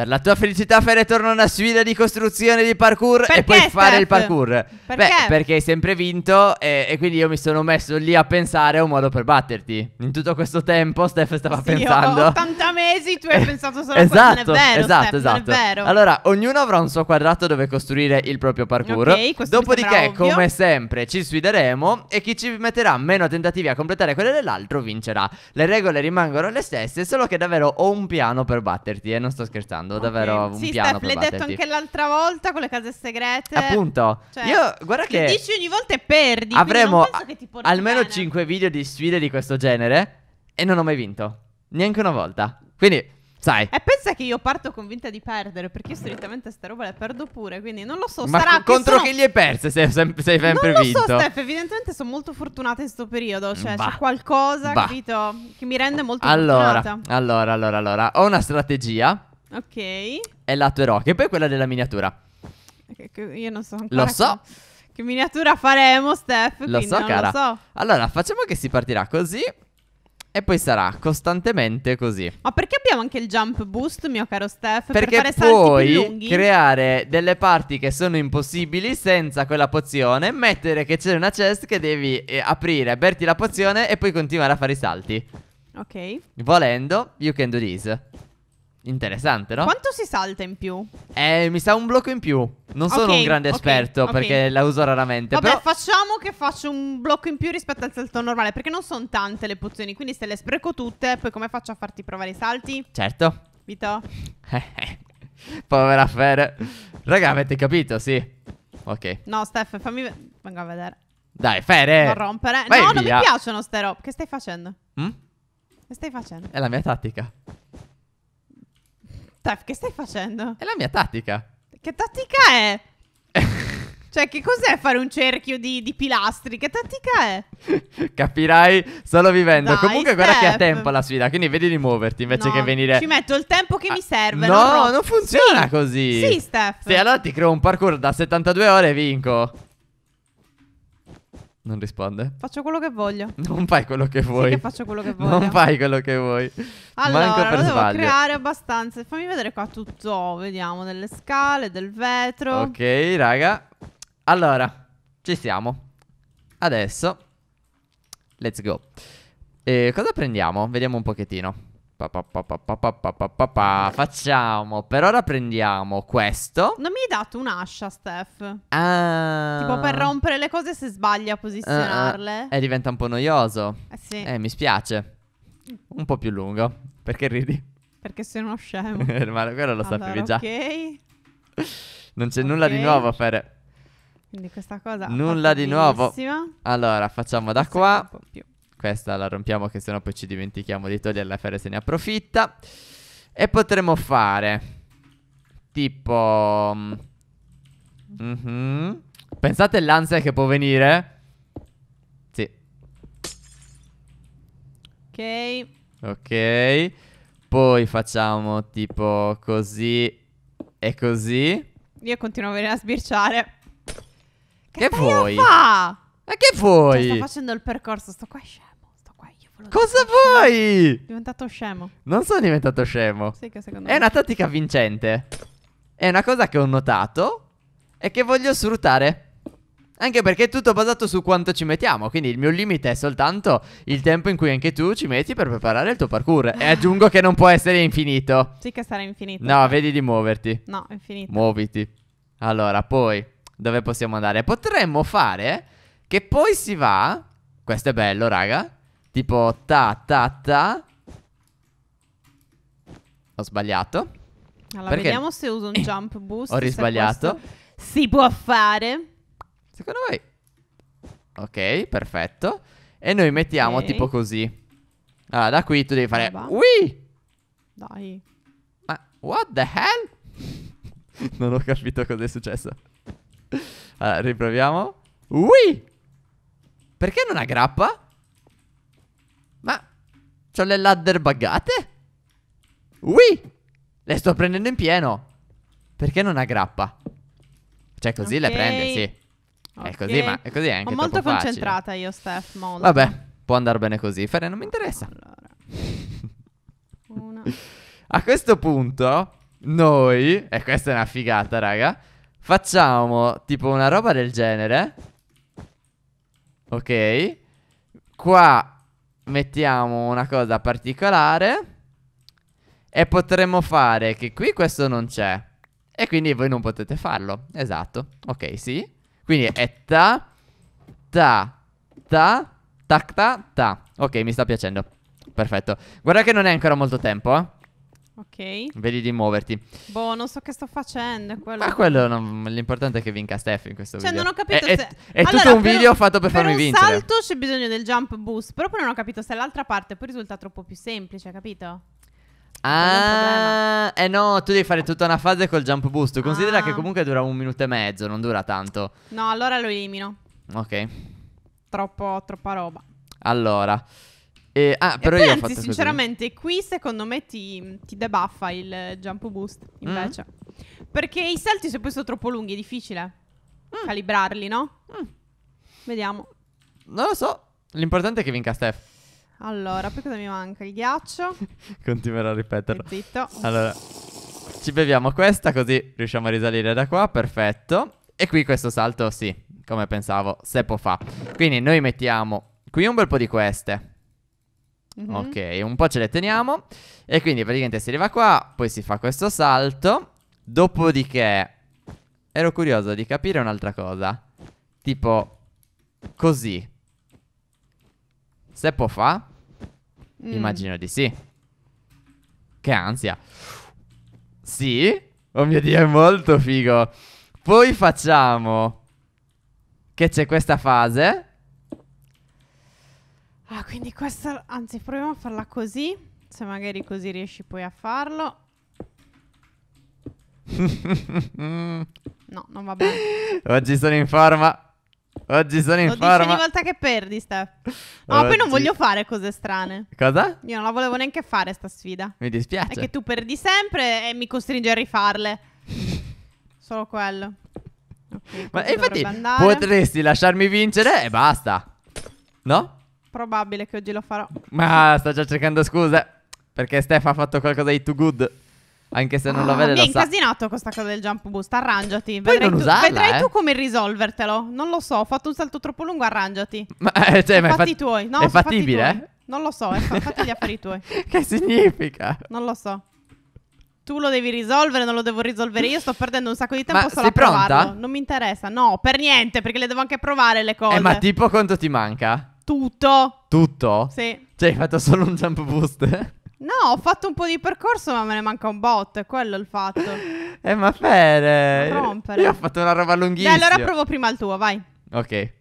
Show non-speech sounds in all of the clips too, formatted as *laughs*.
Per la tua felicità fai ritorno a una sfida di costruzione di parkour perché, e puoi Steph? fare il parkour. Perché? Beh, perché hai sempre vinto e, e, quindi io mi sono messo lì a pensare a un modo per batterti. In tutto questo tempo Steph stava sì, pensando... 80 mesi tu hai pensato solo a esatto, questo, non è esatto, vero Esatto, Steph, esatto. Vero. Allora, ognuno avrà un suo quadrato dove costruire il proprio parkour. Okay, Dopodiché, come sempre, ci sfideremo e chi ci metterà meno tentativi a completare quelle dell'altro vincerà. Le regole rimangono le stesse, solo che davvero ho un piano per batterti e eh, non sto scherzando parlando, okay. davvero un sì, piano Steph, l'hai detto anche l'altra volta con le case segrete. Appunto. Cioè, io guarda che dici ogni volta e perdi. Avremo almeno bene. 5 video di sfide di questo genere e non ho mai vinto. Neanche una volta. Quindi Sai. E pensa che io parto convinta di perdere, perché io solitamente sta roba la perdo pure, quindi non lo so. Ma sarà contro sono... chi gli hai perse se hai sempre, sempre vinto? Non lo so, Steph, evidentemente sono molto fortunata in questo periodo, cioè bah. c'è qualcosa, bah. capito, che mi rende molto allora, fortunata. Allora, allora, allora, ho una strategia Ok. È la tua rock. E poi quella della miniatura. Okay, io non so ancora. Lo so. Che, che miniatura faremo, Steph? Lo so, cara. Lo so. Allora, facciamo che si partirà così. E poi sarà costantemente così. Ma perché abbiamo anche il jump boost, mio caro Steph? Perché per puoi creare delle parti che sono impossibili senza quella pozione, mettere che c'è una chest che devi eh, aprire, berti la pozione e poi continuare a fare i salti. Ok. Volendo, you can do this. Interessante, no? Quanto si salta in più? Eh, mi sa un blocco in più. Non sono okay, un grande esperto okay. perché la uso raramente. Vabbè, però... facciamo che faccio un blocco in più rispetto al salto normale. Perché non sono tante le pozioni. Quindi se le spreco tutte, poi come faccio a farti provare i salti? Certo. Vito? *laughs* Povera Fer. Raga, avete capito, sì. Ok. No, Steph, fammi. Vengo a vedere. Dai, Fere. Non rompere. Vai no, via. non mi piacciono ste robe. Che stai facendo? Mm? Che stai facendo? È la mia tattica. Tef, che stai facendo? È la mia tattica. Che tattica è? *laughs* Cioè, che cos'è fare un cerchio di, di pilastri? Che tattica è? *laughs* Capirai solo vivendo. Dai, Comunque, Steph. guarda che ha tempo la sfida, quindi vedi di muoverti invece no, che venire. Ci metto il tempo che ah, mi serve. No, non, non funziona sì. così. Sì, Steph. Sì, allora ti creo un parkour da 72 ore e vinco. Non risponde? Faccio quello che voglio. *laughs* Non fai quello che vuoi. Sì che faccio quello che *laughs* voglio. Non fai quello che vuoi. Allora, Manco per lo devo sbaglio. creare abbastanza. Fammi vedere qua tutto. Vediamo delle scale, del vetro. Ok, raga. Allora, ci siamo. Adesso, let's go. E cosa prendiamo? Vediamo un pochettino. Pa, pa, pa, Facciamo. Per ora prendiamo questo. Non mi hai dato un'ascia, Steph. Ah. Tipo per rompere le cose se sbaglia a posizionarle. Ah, e diventa un po' noioso. Eh sì. Eh, mi spiace. Un po' più lungo. Perché ridi? Perché sei uno scemo. *laughs* Ma quello lo allora, già. Ok. Non c'è okay. nulla di nuovo a fare. Quindi questa cosa. Nulla di nuovo. Allora, facciamo da qua. Un po più. Questa la rompiamo che sennò poi ci dimentichiamo di toglierla. Ferre se ne approfitta. E potremmo fare... Tipo... Mm -hmm. Pensate all'ansia che può venire? Sì. Ok. Ok. Poi facciamo tipo così e così. Io continuo a venire a sbirciare. Che, che vuoi? Ma che vuoi? Cioè, sto facendo il percorso, sto qua scemo. Cosa vuoi? diventato scemo. Non sono diventato scemo. Sì, che secondo È me. una tattica vincente. È una cosa che ho notato e che voglio sfruttare. Anche perché è tutto basato su quanto ci mettiamo. Quindi il mio limite è soltanto il tempo in cui anche tu ci metti per preparare il tuo parkour. E aggiungo che non può essere infinito. Sì, che sarà infinito. No, vedi di muoverti. No, infinito. Muoviti. Allora, poi, dove possiamo andare? Potremmo fare che poi si va. Questo è bello, raga. Tipo ta ta ta Ho sbagliato Allora Perché? vediamo se uso un jump boost Ho risbagliato Si può fare Secondo voi Ok perfetto E noi mettiamo okay. tipo così Allora da qui tu devi fare Ui Dai Ma what the hell *laughs* Non ho capito cosa è successo Allora riproviamo Ui Perché non aggrappa? grappa? C'ho le ladder buggate? Ui! Le sto prendendo in pieno. Perché non aggrappa? Cioè, così okay. le prende, sì. Okay. È così, ma è così anche Ho molto concentrata facile. io, Steph, molto. Vabbè, può andare bene così. Fare non mi interessa. Allora. *laughs* A questo punto, noi, e questa è una figata, raga, facciamo tipo una roba del genere. Ok. Qua mettiamo una cosa particolare e potremmo fare che qui questo non c'è e quindi voi non potete farlo. Esatto. Ok, sì. Quindi è ta ta ta ta ta ta. Ok, mi sta piacendo. Perfetto. Guarda che non è ancora molto tempo, eh. Ok. Vedi di muoverti. Boh, non so che sto facendo. Quello... Ma quello non... l'importante è che vinca Steph in questo cioè, video. Cioè, non ho capito è, se. È, è allora, tutto un video un, fatto per, per farmi vincere. Per un salto c'è bisogno del jump boost. Però poi non ho capito se l'altra parte poi risulta troppo più semplice, capito? Ah, eh no, tu devi fare tutta una fase col jump boost. Considera ah. che comunque dura un minuto e mezzo, non dura tanto. No, allora lo elimino. Ok. Troppo, troppa roba. Allora. Eh, ah, e, ah, però io anzi, ho fatto sinceramente, così. qui secondo me ti, ti debuffa il jump boost mm? invece. Mm. Perché i salti, se poi sono troppo lunghi, è difficile mm. calibrarli, no? Mm. Vediamo. Non lo so. L'importante è che vinca Steph. Allora, poi cosa mi manca? Il ghiaccio. *laughs* Continuerò a ripeterlo. zitto. Allora, ci beviamo questa, così riusciamo a risalire da qua. Perfetto. E qui questo salto, sì, come pensavo, se può fa. Quindi noi mettiamo qui un bel po' di queste. Mm-hmm. Ok, un po' ce le teniamo. E quindi praticamente si arriva qua, poi si fa questo salto. Dopodiché ero curioso di capire un'altra cosa. Tipo così. Se può fa? Mm. Immagino di sì. Che ansia. Sì? Oh mio Dio, è molto figo. Poi facciamo che c'è questa fase Ah, quindi questa... Anzi, proviamo a farla così. Se magari così riesci poi a farlo. *laughs* no, non va bene. Oggi sono in forma. Oggi sono in Lo forma. Lo ogni volta che perdi, Steph. No, poi non voglio fare cose strane. Cosa? Io non la volevo neanche fare sta sfida. Mi dispiace. È che tu perdi sempre e mi costringi a rifarle. *laughs* Solo quello. Okay, Ma infatti potresti lasciarmi vincere e basta. No? Probabile che oggi lo farò. Ma sto già cercando scuse. Perché Steph ha fatto qualcosa di too good. Anche se non ah, la vede da Mi è incasinato questa cosa del jump boost. Arrangiati. Poi vedrai, tu, usarla, vedrai eh. tu, come risolvertelo. Non lo so. Ho fatto un salto troppo lungo. Arrangiati. Ma, eh, cioè, ma è, fatti tuoi. No, è fattibile? Fatti tuoi. Eh? Non lo so. È eh, fa- fatti gli affari tuoi. *laughs* che significa? Non lo so. Tu lo devi risolvere, non lo devo risolvere io. Sto perdendo un sacco di tempo ma solo a provarlo. Pronta? Non mi interessa. No, per niente, perché le devo anche provare le cose. Eh, ma tipo quanto ti manca? Tutto. Tutto? Sì. Cioè, hai fatto solo un jump boost? *laughs* No, ho fatto un po' di percorso, ma me ne manca un bot. Quello è quello il fatto. *laughs* eh, ma Fere. Rompere. Io ho fatto una roba lunghissima. Dai, allora provo prima il tuo, vai. Ok.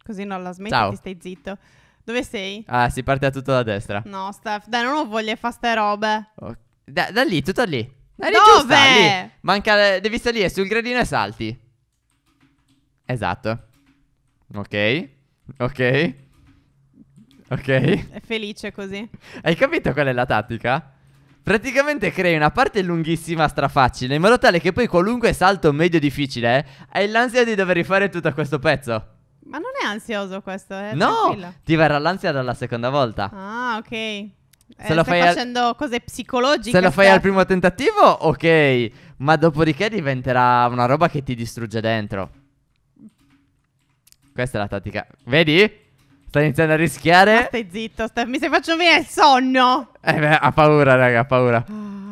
Così non la smetti, Ciao. ti stai zitto. Dove sei? Ah, si parte da tutto da destra. No, Steph, dai, non ho voglia di fare ste robe. Okay. Da, da, lì, tutto lì. Da lì Dove? Giusta, lì. Manca, devi salire sul gradino e salti. Esatto. Ok. Ok. Ok. È felice così. Hai capito qual è la tattica? Praticamente crei una parte lunghissima strafacile in modo tale che poi qualunque salto medio difficile hai l'ansia di dover rifare tutto questo pezzo. Ma non è ansioso questo, eh? No, tranquillo. ti verrà l'ansia dalla seconda volta. Ah, ok. Eh, se lo fai facendo al... cose psicologiche. Se lo fai al primo tentativo, ok. Ma dopodiché diventerà una roba che ti distrugge dentro. Questa è la tattica. Vedi? Sta iniziando a rischiare. Ma stai zitto, stai, mi stai facendo venire il sonno. Eh beh, ha paura, raga, ha paura. Ah,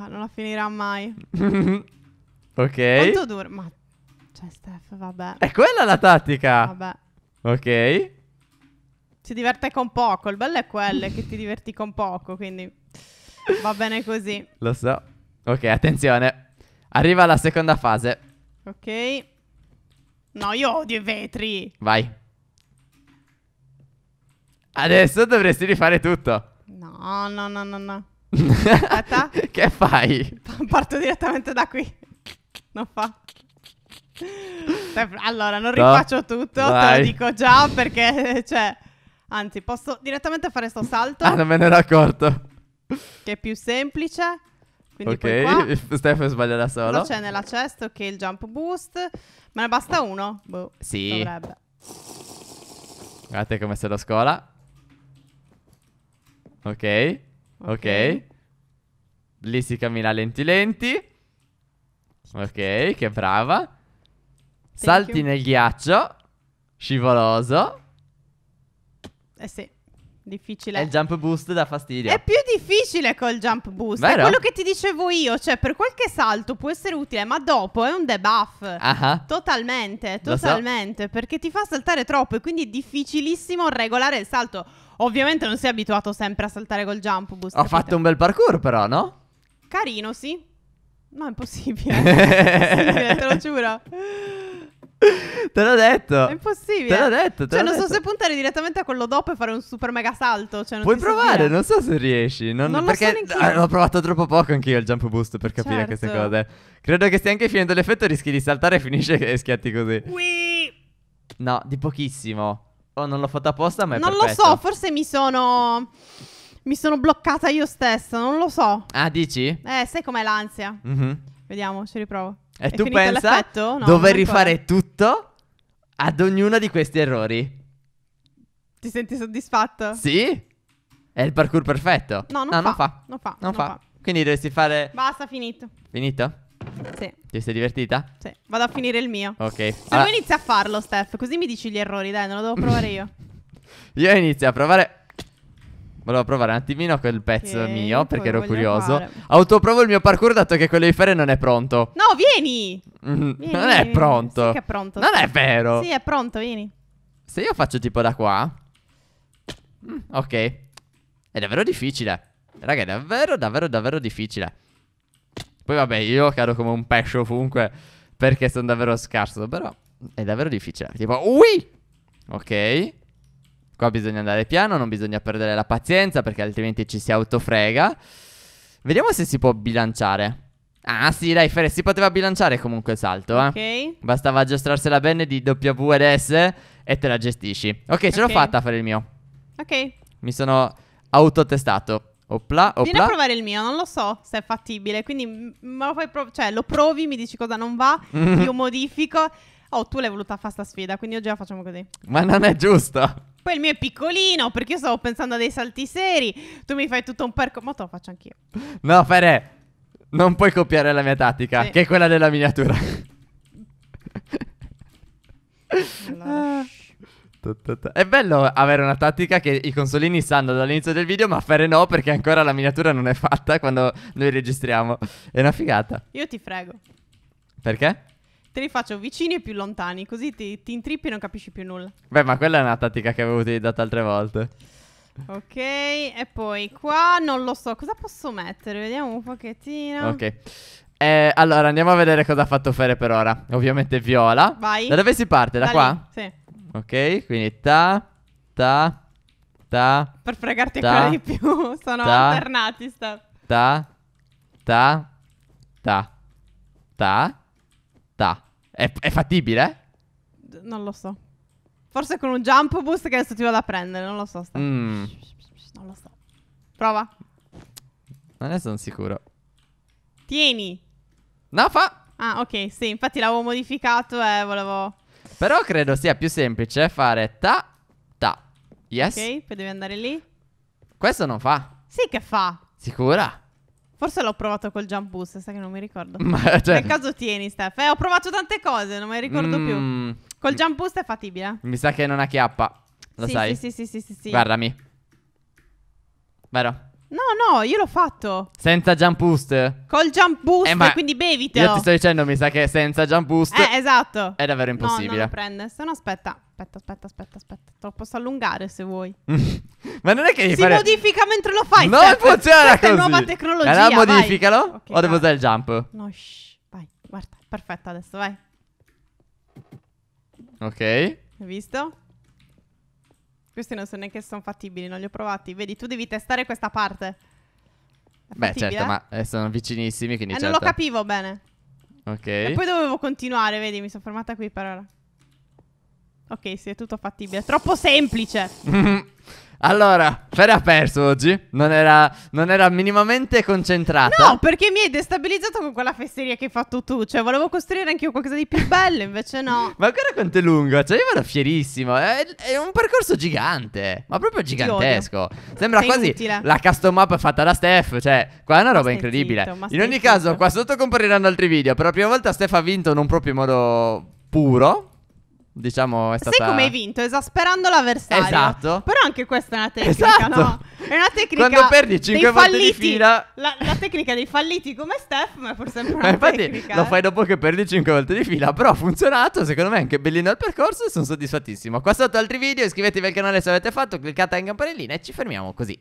non la finirà mai. *laughs* ok. Quanto dura? Ma... Cioè, Steph, vabbè. È quella la tattica. Vabbè. Ok. Si diverte con poco. Il bello è quello, è che ti diverti con poco, quindi... Va bene così. Lo so. Ok, attenzione. Arriva la seconda fase. Ok. No, io odio i vetri. Vai. Adesso dovresti rifare tutto. No, no, no, no, no. Aspetta. *laughs* che fai? Parto direttamente da qui. Non fa. Allora, non rifaccio tutto, Vai. te lo dico già perché, cioè... Anzi, posso direttamente fare sto salto. Ah, non me ne ero accorto. Che è più semplice. Quindi ok, Stefano sbaglia da solo. c'è nella chest? Ok, il jump boost. Me ne basta uno? Boh, sì. Dovrebbe. Guardate come se lo scola. Ok. Ok. Lì si cammina lenti lenti. Ok, che brava. Thank Salti you. nel ghiaccio. Scivoloso. Eh sì. Difficile. È il jump boost da fastidio. È più difficile col jump boost. Vero? È quello che ti dicevo io. Cioè, per qualche salto può essere utile, ma dopo è un debuff. Uh-huh. Totalmente, totalmente. So. Perché ti fa saltare troppo e quindi è difficilissimo regolare il salto. Ovviamente non sei abituato sempre a saltare col jump boost. Ho capito? fatto un bel parkour, però, no? Carino, sì. No, è impossibile. *laughs* è impossibile, te lo giuro. *laughs* Te l'ho detto. È impossibile. Te l'ho detto. Te cioè, l'ho non detto. so se puntare direttamente a quello dopo e fare un super mega salto. Cioè, Puoi provare, so non so se riesci. Non, non perché lo so ah, ho provato troppo poco anch'io il jump boost per capire certo. queste cose. Credo che stia anche finendo l'effetto, rischi di saltare e finisce e schiatti così. Whee! No, di pochissimo. Oh, non l'ho fatto apposta, ma è Non perfetto. lo so, forse mi sono. Mi sono bloccata io stessa, non lo so. Ah, dici? Eh, sai com'è l'ansia. Mm-hmm. Vediamo, ci riprovo. E tu pensa l'effetto? No, dover rifare tutto ad ognuno di questi errori. Ti senti soddisfatto? Sì. È il parkour perfetto. No, non, no, fa, non fa. Non fa. Non fa. Quindi dovresti fare... Basta, finito. Finito? Sì. Ti sei divertita? Sì. Vado a finire il mio. Ok. Se allora... inizia a farlo, Steph, così mi dici gli errori, dai, non lo devo provare io. *laughs* io inizio a provare Volevo provare un attimino quel pezzo che mio perché ero curioso. Fare. Autoprovo il mio parkour dato che quello di Fere non è pronto. No, vieni! Mm, vieni non è pronto. Sì che è pronto. Non è vero. Sì, è pronto, vieni. Se io faccio tipo da qua... Mm, ok. È davvero difficile. Raga, è davvero, davvero, davvero difficile. Poi vabbè, io cado come un pesce ovunque perché sono davvero scarso, però è davvero difficile. Tipo, ui! Ok. Qua bisogna andare piano, non bisogna perdere la pazienza perché altrimenti ci si autofrega. Vediamo se si può bilanciare. Ah sì dai Fere, si poteva bilanciare comunque il salto eh? Ok Bastava aggiustarsela bene di W ed S e te la gestisci Ok ce okay. l'ho fatta a fare il mio Ok Mi sono autotestato Opla, opla Vieni a provare il mio, non lo so se è fattibile Quindi ma lo, cioè, lo provi, mi dici cosa non va *laughs* Io modifico Oh, tu l'hai voluta fare sta sfida, quindi oggi la facciamo così. Ma non è giusto. Poi il mio è piccolino, perché io stavo pensando a dei salti seri. Tu mi fai tutto un percorso. Ma te lo faccio anch'io. No, Fere, non puoi copiare la mia tattica, sì. che è quella della miniatura. È bello avere una tattica che i consolini sanno dall'inizio del video, ma fare no, perché ancora la miniatura non è fatta quando noi registriamo. È una figata. Io ti frego. Perché? Te li faccio vicini e più lontani, così ti, ti intrippi e non capisci più nulla. Beh, ma quella è una tattica che avevo utilizzato altre volte. Ok, e poi qua non lo so, cosa posso mettere? Vediamo un pochettino. Ok. Eh, allora, andiamo a vedere cosa ha fatto Fere per ora. Ovviamente viola. Vai. Da dove si parte? Da, da qua? Lì. Sì. Ok, quindi ta, ta, ta. Per fregarti ta, ancora di più, *laughs* sono ta, alternati sta. Ta, ta, ta, ta, ta. È, è fattibile? Non lo so. Forse con un jump boost che adesso ti vado a prendere, non lo so. Mm. Non lo so. Prova. Non ne sono sicuro. Tieni. No, fa. Ah, ok, sì, infatti l'avevo modificato e volevo... Però credo sia più semplice fare ta, ta. Yes. Ok, poi devi andare lì. Questo non fa. Sì che fa. Sicura? Forse l'ho provato col jump boost, sai che non mi ricordo. *laughs* Ma, cioè... Nel caso tieni, Steph. Eh, ho provato tante cose, non mi ricordo mm... più. Col jump boost è fattibile. Mi sa che non ha chiappa. Lo sì, sai? Sì, sì, sì, sì, sì, sì. Guardami. Vero? No, no, io l'ho fatto. Senza jump boost? Col jump boost, eh, quindi bevite. Io ti sto dicendo, mi sa che senza jump boost. Eh, esatto. È davvero impossibile. No, non lo prende. Se no, aspetta. Aspetta, aspetta, aspetta, aspetta. Te lo posso allungare se vuoi. *laughs* Ma non è che Si fare... modifica mentre lo fai. Non step. funziona Questa è nuova tecnologia. Allora modificalo. Okay, o devo usare il jump? No, shh. Vai, guarda. Perfetto, adesso vai. Ok. Hai visto? Questi non so neanche se sono fattibili, non li ho provati. Vedi, tu devi testare questa parte. Beh, certo, ma eh, sono vicinissimi, quindi eh, certo. non lo certo. capivo bene. Ok. E poi dovevo continuare, vedi, mi sono fermata qui per ora. Ok, sì, è tutto fattibile. È troppo semplice. *laughs* *laughs* Allora, Fer ha perso oggi. Non era, non era minimamente concentrata. No, perché mi hai destabilizzato con quella fesseria che hai fatto tu. Cioè, volevo costruire anche io qualcosa di più bello, invece no. *laughs* Ma guarda quanto è lungo. Cioè, io vado fierissimo. È, è un percorso gigante. Ma proprio gigantesco. Sembra Sei quasi utile. la custom map fatta da Steph. Cioè, qua è una roba incredibile. Zitto, In ogni zitto. caso, qua sotto compariranno altri video. Per la prima volta Steph ha vinto, non proprio in modo puro Diciamo è stata... Sai come hai vinto? Esasperando l'avversario Esatto Però anche questa è una tecnica, esatto. no? È una tecnica Quando perdi 5 volte di fila la, la, tecnica dei falliti come Steph Ma è forse sempre eh, una infatti tecnica lo eh. fai dopo che perdi 5 volte di fila Però ha funzionato Secondo me è anche bellino il percorso E sono soddisfattissimo Qua sotto altri video Iscrivetevi al canale se avete fatto Cliccate in campanellina E ci fermiamo così